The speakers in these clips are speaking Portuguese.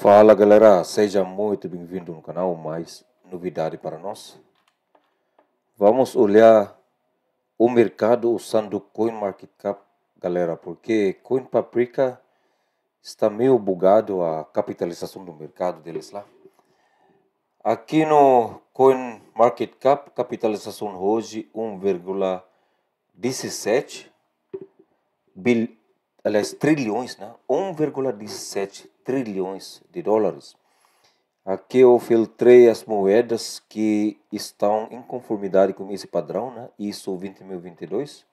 Fala galera, seja muito bem-vindo no canal, mais novidade para nós. Vamos olhar o mercado usando CoinMarketCap, galera, porque Paprika está meio bugado a capitalização do mercado deles lá. Aqui no CoinMarketCap, capitalização hoje 1,17 bil, aliás, trilhões, né? 1,17 trilhões de dólares. Aqui eu filtrei as moedas que estão em conformidade com esse padrão, né? ISO 20022.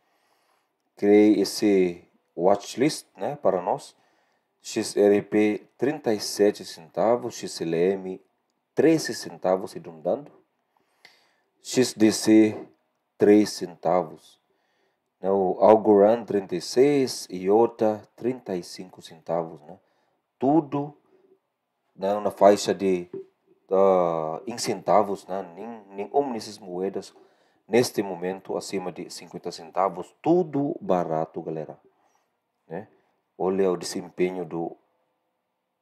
Criei esse watchlist né, para nós. XRP 37 centavos, XLM 13 centavos redundando, XDC 3 centavos, né? o Algorand 36, IOTA 35 centavos, né? tudo né, na faixa de uh, ah, em centavos, né, nem, nenhuma dessas moedas neste momento acima de 50 centavos, tudo barato, galera. Né? Olha o desempenho do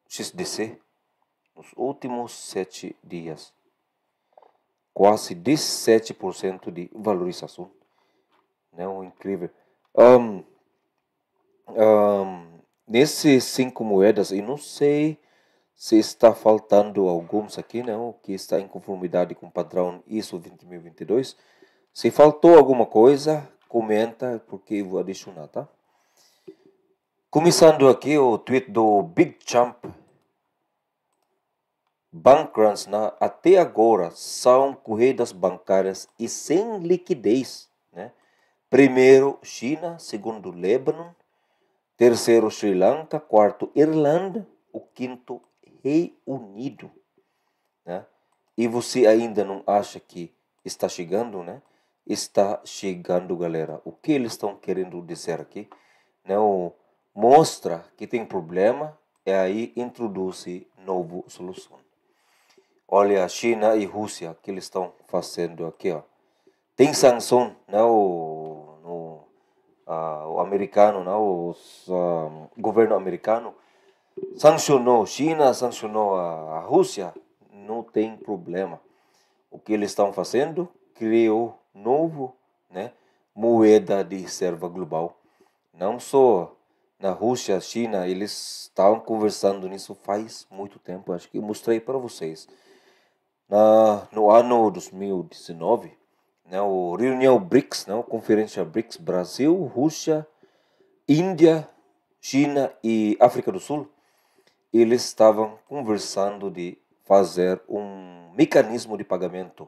XDC nos últimos sete dias. Quase 17% de valorização. Não, né? incrível. Um, um, Nesses cinco moedas, eu não sei se está faltando alguns aqui, não, que está em conformidade com o padrão ISO 2022. Se faltou alguma coisa, comenta, porque eu vou adicionar, tá? Começando aqui o tweet do Big Champ. Bankruns, né? até agora, são corridas bancárias e sem liquidez. Né? Primeiro, China. Segundo, Líbano terceiro Sri Lanka, quarto Irlanda, o quinto Reino Né? E você ainda não acha que está chegando, né? Está chegando, galera. O que eles estão querendo dizer aqui? Não né? mostra que tem problema e aí introduz novo solução. Olha a China e Rússia que eles estão fazendo aqui, ó. Tem sanção, não? Né? uh, o americano, não, né, o ah, governo americano sancionou China, sancionou a, Rússia, não tem problema. O que eles estão fazendo? Criou novo, né, moeda de reserva global. Não só na Rússia, China, eles estavam conversando nisso faz muito tempo. Acho que mostrei para vocês. Na, no ano 2019, né, o reunião BRICS, não, né, conferência BRICS Brasil, Rússia, Índia, China e África do Sul, eles estavam conversando de fazer um mecanismo de pagamento,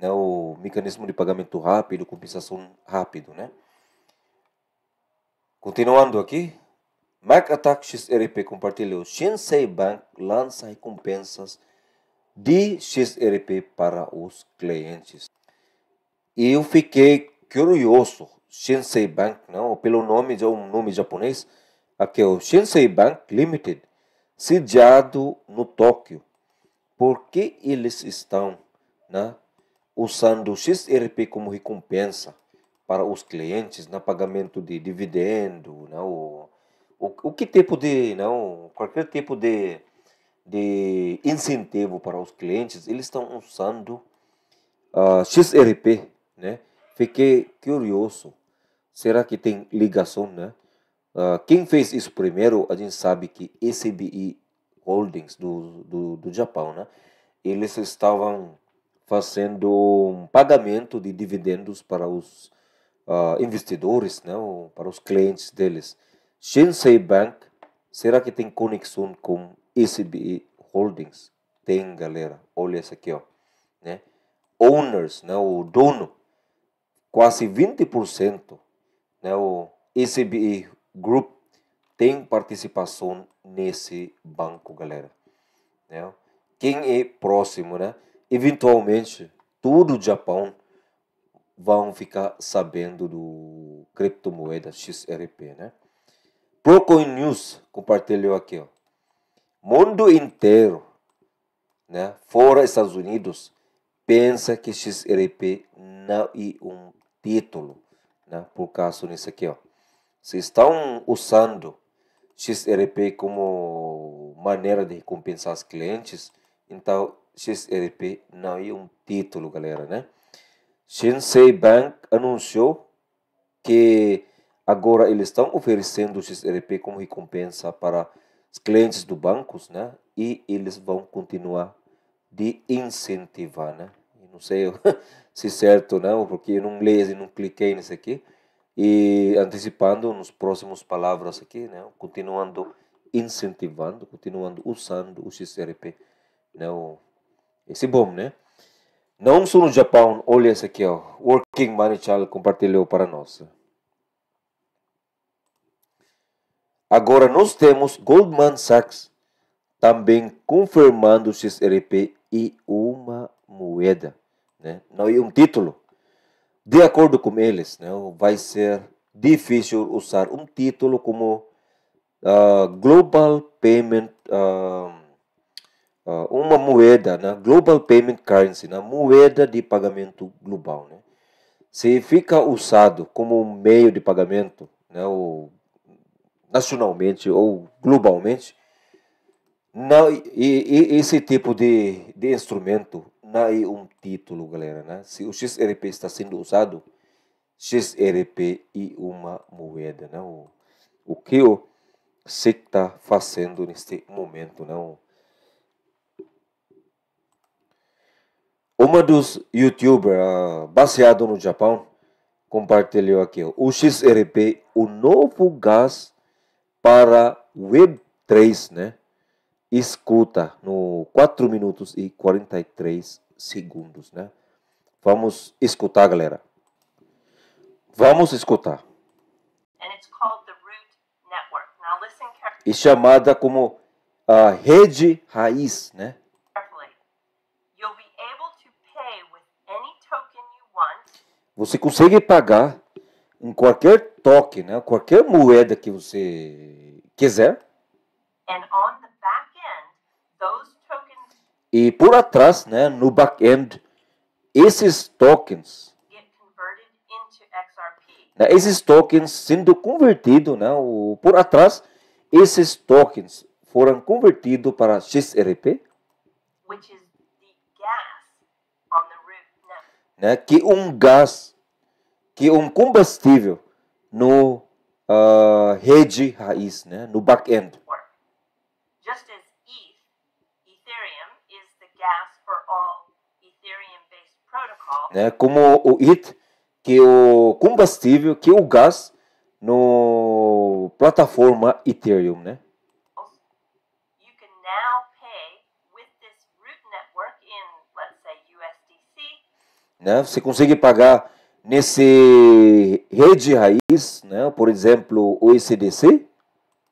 né, o mecanismo de pagamento rápido, compensação rápido, né? Continuando aqui, MacAttack XRP compartilhou Shinsei Bank lança recompensas de XRP para os clientes. E eu fiquei curioso, Shinsei Bank, não, pelo nome de é um nome japonês, aqui é o Shinsei Bank Limited, sediado no Tóquio. Por que eles estão né, usando o XRP como recompensa para os clientes no né, pagamento de dividendo, não, né, o, o, o que tipo de, não, né, qualquer tipo de, de incentivo para os clientes, eles estão usando uh, ah, XRP né? Fiquei curioso. Será que tem ligação, né? Uh, quem fez isso primeiro, a gente sabe que ECBI Holdings do, do, do Japão, né? Eles estavam fazendo um pagamento de dividendos para os uh, investidores, né? Para os clientes deles. Shinsei Bank, será que tem conexão com ECBI Holdings? Tem, galera. Olha essa aqui, ó. Né? Owners, né? O dono quase 20%, né, o ECB Group tem participação nesse banco, galera. Né? Quem é próximo, né? Eventualmente, todo o Japão vão ficar sabendo do criptomoeda XRP, né? Procoin News compartilhou aqui, ó. Mundo inteiro, né, fora Estados Unidos, pensa que XRP não é um título, né? por caso nesse aqui, ó. Se estão usando XRP como maneira de recompensar os clientes, então XRP não é um título, galera, né? Shinsei Bank anunciou que agora eles estão oferecendo XRP como recompensa para os clientes do bancos, né? E eles vão continuar de incentivar, né? não sei se certo ou não, porque eu não leio e não cliquei nisso aqui. E antecipando nos próximos palavras aqui, né? continuando incentivando, continuando usando o XRP. Não, né, esse é bom, né? Não só no Japão, olha esse aqui, ó. Working Manichal compartilhou para nós. Agora nós temos Goldman Sachs também confirmando o XRP e uma moeda né? e um título. De acordo com eles, né, vai ser difícil usar um título como uh, Global Payment, uh, uh, uma moeda, né? Global Payment Currency, né? moeda de pagamento global. Né? Se fica usado como um meio de pagamento, né? ou nacionalmente ou globalmente, não, e, e esse tipo de, de instrumento não é um título, galera. Né? Se o XRP está sendo usado, XRP e uma moeda. Né? O, o que o se está fazendo neste momento. Não? Né? Uma dos youtubers uh, ah, baseado no Japão compartilhou aqui ó, o XRP, o novo gás para Web3, né? escuta no 4 minutos e 43 segundos, né? Vamos escutar, galera. Vamos escutar. E chamada como a rede raiz, né? Você consegue pagar em qualquer toque, né? Qualquer moeda que você quiser. And on e por atrás, né, no back-end, esses tokens, né, esses tokens sendo convertidos, né, o, por atrás, esses tokens foram convertidos para XRP, né, que um gás, que um combustível no uh, rede raiz, né, no back-end. né? como o IT, que é o combustível, que é o gás no plataforma Ethereum, né? Né? Você consegue pagar nesse rede raiz, né? Por exemplo, o ECDC,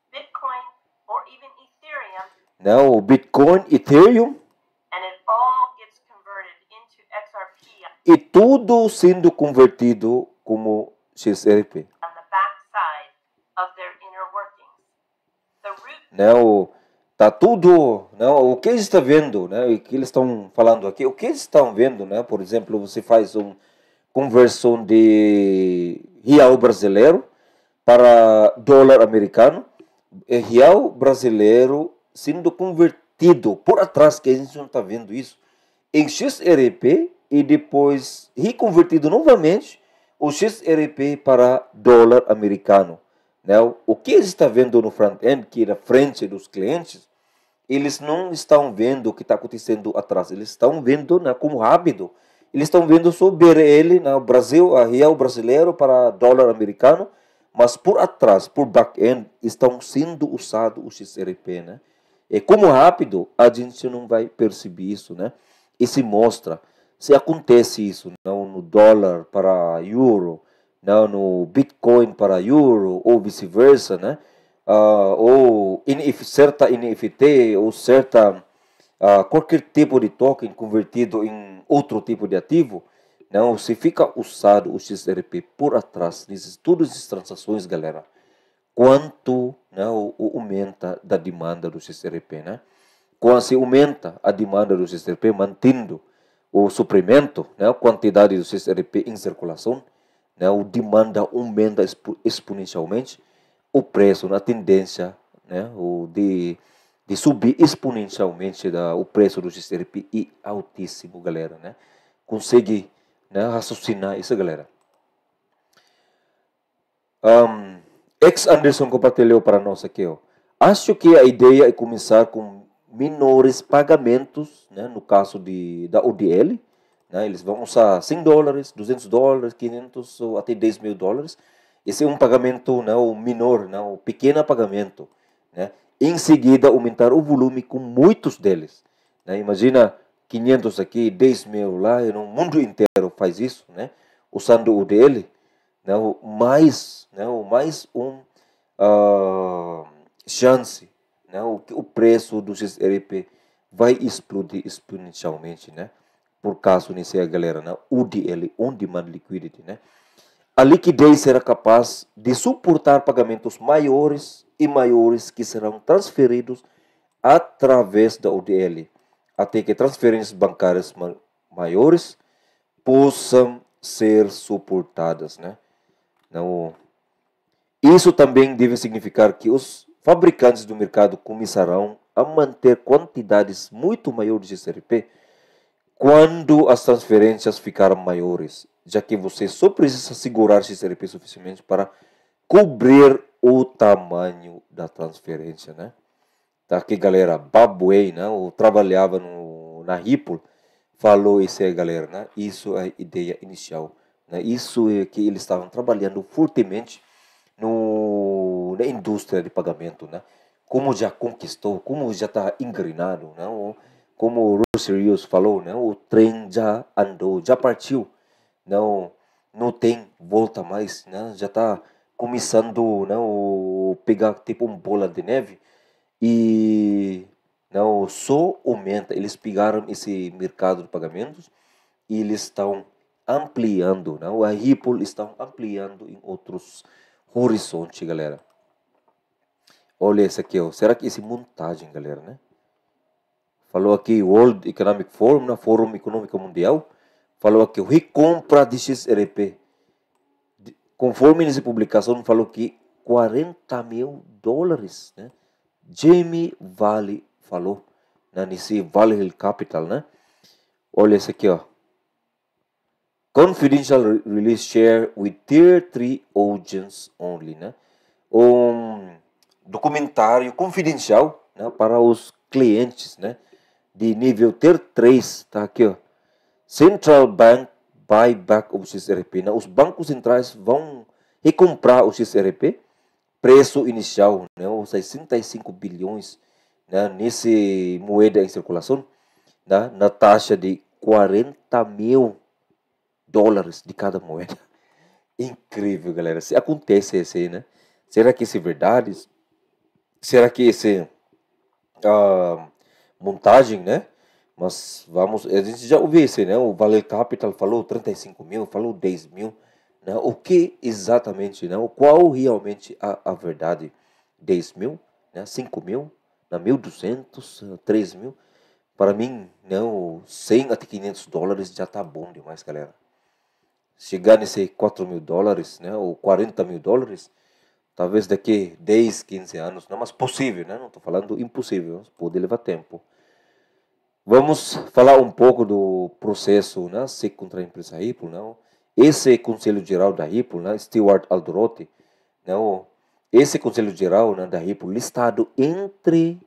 Bitcoin, or even Ethereum. Né? o Bitcoin, Ethereum, e tudo sendo convertido como XRP. Né, o, tá tudo, né, o que eles estão vendo, né, o que eles estão falando aqui, o que eles estão vendo, né, por exemplo, você faz uma conversão de real brasileiro para dólar americano, é real brasileiro sendo convertido por atrás, que a gente não está vendo isso, em XRP e depois reconvertido novamente o XRP para dólar americano. Né? O que eles estão vendo no front-end, que é na frente dos clientes, eles não estão vendo o que está acontecendo atrás, eles estão vendo né, como rápido. Eles estão vendo só BRL né, o Brasil, a real brasileiro para dólar americano, mas por atrás, por back-end, estão sendo usado o XRP. Né? E é como rápido, a gente não vai perceber isso. Né? E se mostra se acontece isso, não no dólar para euro, não no Bitcoin para euro ou vice-versa, né? Uh, ou NF, certa NFT ou certa uh, qualquer tipo de token convertido em outro tipo de ativo, não se fica usado o XRP por atrás nesses todas as transações, galera. Quanto não né, aumenta da demanda do XRP, né? Quando se aumenta a demanda do XRP, mantendo o suprimento, né, a quantidade do CSRP em circulação, né, o demanda aumenta exponencialmente, o preço na tendência né, o de, de subir exponencialmente da, o preço do CSRP é altíssimo, galera. Né? Consegue né, raciocinar isso, galera? Um, ex Anderson compartilhou para nós aqui. Ó. Acho que a ideia é começar com menores pagamentos, né, no caso de, da ODL, né, eles vão usar 100 dólares, 200 dólares, 500 ou até 10 mil dólares. Esse é um pagamento né, o menor, né, o pequeno pagamento. Né. Em seguida, aumentar o volume com muitos deles. Né. Imagina 500 aqui, 10 mil lá, no mundo inteiro faz isso, né, usando o ODL. Né, mais, né, mais um uh, chance né? o, o preço do XRP vai explodir exponencialmente, né? Por causa nisso a galera, né? UDL, On Demand Liquidity, né? A liquidez será capaz de suportar pagamentos maiores e maiores que serão transferidos através da UDL, até que transferências bancárias maiores possam ser suportadas, né? Não. Isso também deve significar que os fabricantes do mercado começarão a manter quantidades muito maiores de CRP quando as transferências ficarem maiores, já que você só precisa segurar XRP suficiente para cobrir o tamanho da transferência, né? Tá aqui, galera, Babway, né? trabalhava no, na Ripple, falou isso aí, galera, né? Isso é a ideia inicial, né? Isso é que eles estavam trabalhando fortemente no da indústria de pagamento, né? Como já conquistou, como já está engrenado, né? Ou, como o Rosarius falou, né? O trem já andou, já partiu, não, né? não tem volta mais, né? Já está começando, né? O pegar tipo uma bola de neve e não né? só aumenta. Eles pegaram esse mercado de pagamentos e eles estão ampliando, né? A Ripple está ampliando em outros horizontes, galera. Olha esse aqui, ó. será que esse montagem, galera, né? Falou aqui World Economic Forum, na né? Fórum Econômico Mundial. Falou aqui recompra de XRP. De, conforme nessa publicação, falou que 40 mil dólares, né? Jamie Vale falou na né? nesse Vale Hill Capital, né? Olha esse aqui, ó. Confidential release share with tier 3 audience only, né? Um documentário confidencial né, para os clientes né, de nível Tier 3. Está aqui, ó. Central Bank Buyback of XRP. Né, os bancos centrais vão recomprar o XRP. Preço inicial, né, os 65 bilhões né, nesse moeda em circulação, né, na taxa de 40 mil dólares de cada moeda. Incrível, galera. Se acontece isso aí, né? Será que isso é verdade? será que esse a montagem, né? Mas vamos, a gente já ouviu isso, né? O Vale Capital falou 35 mil, falou 10 mil. Né? O que exatamente, né? Qual realmente a, a verdade? 10 mil, né? 5 mil, né? 1.200, 3 mil. Para mim, não, 100 até 500 dólares já tá bom demais, galera. Chegar nesse 4 mil dólares, né? Ou 40 mil dólares, Talvez daqui 10, 15 anos, não, mas possível, né? não estou falando impossível, pode levar tempo. Vamos falar um pouco do processo né, se contra a empresa Ripple. Não? Esse Conselho Geral da Ripple, né, Stewart Aldorotti, não? esse Conselho Geral né, da Ripple listado entre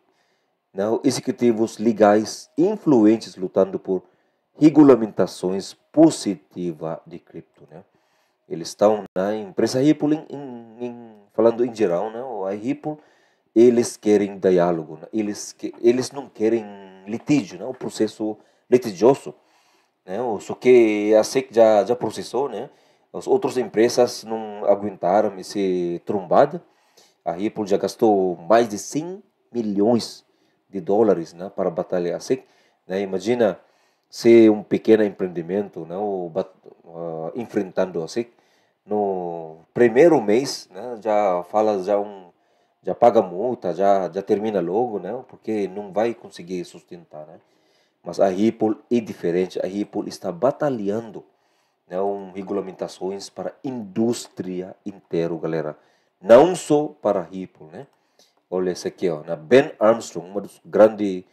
não, executivos legais influentes lutando por regulamentações positivas de cripto. Né? Eles estão na empresa Ripple em, em, em falando em geral, né? a Ripple, eles querem diálogo, né, eles, que, eles não querem litígio, né? o processo litigioso. Né? Só que a SEC já, já processou, né? As outras empresas não aguentaram esse trombada. A Ripple já gastou mais de 100 milhões de dólares né, para batalhar a SEC. Né? Imagina ser um pequeno empreendimento né, uh, enfrentando a SEC no primeiro mês, né, já fala já um já paga multa, já já termina logo, né? Porque não vai conseguir sustentar, né? Mas a Ripple é diferente. A Ripple está batalhando né, um, regulamentações para a indústria inteira, galera. Não só para a Ripple, né? Olha esse aqui, ó, na né, Ben Armstrong, um dos grandes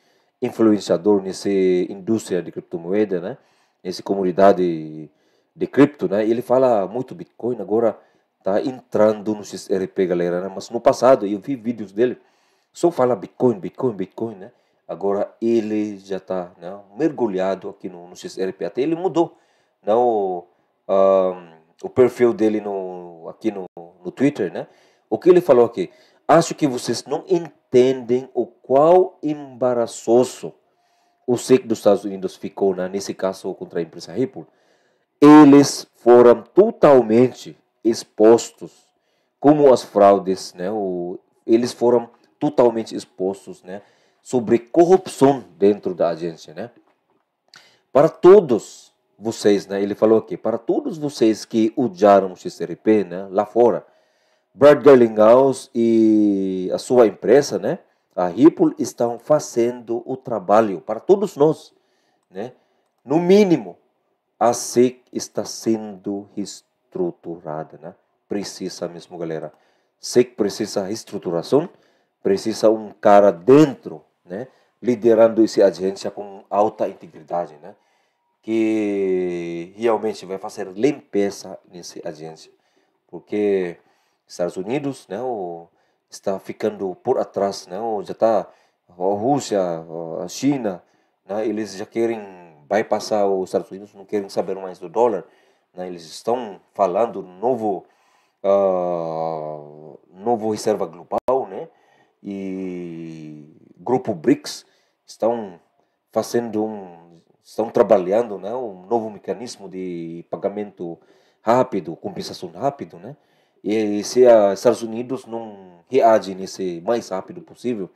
influenciadores nessa indústria de criptomoeda, né? Nessa comunidade de cripto, né? Ele fala muito Bitcoin agora tá entrando no XRP, galera, né? Mas no passado eu vi vídeos dele só fala Bitcoin, Bitcoin, Bitcoin, né? Agora ele já tá né, mergulhado aqui no, no XRP. Até ele mudou né, o, um, o perfil dele no, aqui no, no Twitter, né? O que ele falou aqui? Acho que vocês não entendem o qual embaraçoso o SEC dos Estados Unidos ficou, né, nesse caso, contra a empresa Ripple eles foram totalmente expostos, como as fraudes, né? O, eles foram totalmente expostos, né? Sobre corrupção dentro da agência, né? Para todos vocês, né? Ele falou aqui, para todos vocês que odiaram o XRP, né? Lá fora, Brad Garlinghouse e a sua empresa, né? A Ripple estão fazendo o trabalho para todos nós, né? No mínimo, a SEC está sendo reestruturada, né? Precisa mesmo, galera. SEC precisa reestruturação, precisa um cara dentro, né? Liderando essa agência com alta integridade, né? Que realmente vai fazer limpeza nessa agência. Porque Estados Unidos, né? O, está ficando por atrás, né? o já está a Rússia, a China, né? Eles já querem vai passar os Estados Unidos não querem saber mais do dólar, né? eles estão falando novo uh, novo reserva global, né? E grupo BRICS estão fazendo um estão trabalhando, né? Um novo mecanismo de pagamento rápido, compensação rápido, né? E se os Estados Unidos não reagem nesse mais rápido possível,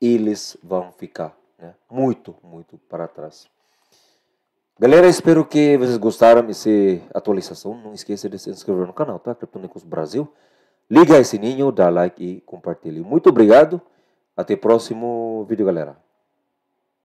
eles vão ficar né? muito, muito para trás. Galera, espero que vocês gostaram dessa atualização. Não esqueça de se inscrever no canal, tá? Criptonicos Brasil. Liga o sininho, dá like e compartilhe. Muito obrigado. Até o próximo vídeo, galera.